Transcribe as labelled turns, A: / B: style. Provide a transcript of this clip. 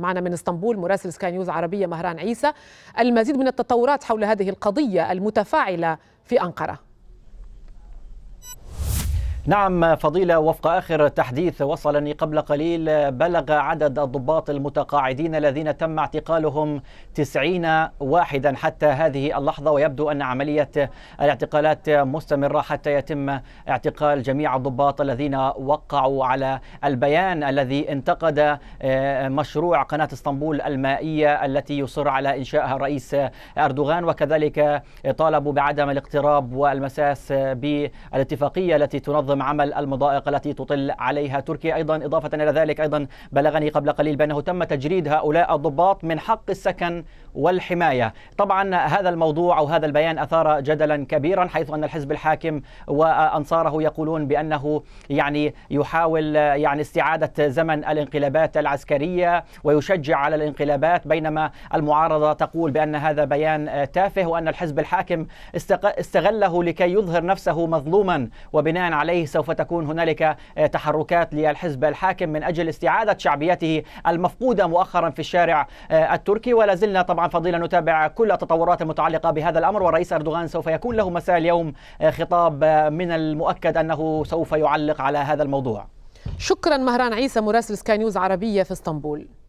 A: معنا من اسطنبول مراسل سكاي نيوز عربية مهران عيسى المزيد من التطورات حول هذه القضية المتفاعلة في أنقرة
B: نعم فضيلة وفق آخر تحديث وصلني قبل قليل بلغ عدد الضباط المتقاعدين الذين تم اعتقالهم 90 واحدا حتى هذه اللحظة ويبدو أن عملية الاعتقالات مستمرة حتى يتم اعتقال جميع الضباط الذين وقعوا على البيان الذي انتقد آه، مشروع قناة اسطنبول المائية التي يصر على إنشائها الرئيس أردوغان وكذلك طالبوا بعدم الاقتراب والمساس بالاتفاقية التي تنظم تنظم عمل المضائق التي تطل عليها تركيا أيضا إضافة إلى ذلك أيضا بلغني قبل قليل بأنه تم تجريد هؤلاء الضباط من حق السكن والحماية طبعا هذا الموضوع أو هذا البيان أثار جدلا كبيرا حيث أن الحزب الحاكم وأنصاره يقولون بأنه يعني يحاول يعني استعادة زمن الانقلابات العسكرية ويشجع على الانقلابات بينما المعارضة تقول بأن هذا بيان تافه وأن الحزب الحاكم استغله لكي يظهر نفسه مظلوما وبناء عليه سوف تكون هنالك تحركات للحزب الحاكم من أجل استعادة شعبيته المفقودة مؤخرا في الشارع التركي ولا زلنا طبعا فضيلة نتابع كل التطورات المتعلقة بهذا الأمر والرئيس أردوغان سوف يكون له مساء اليوم آه، خطاب آه، من المؤكد أنه سوف يعلق على هذا الموضوع
A: شكرا مهران عيسى مراسل سكاي نيوز عربية في اسطنبول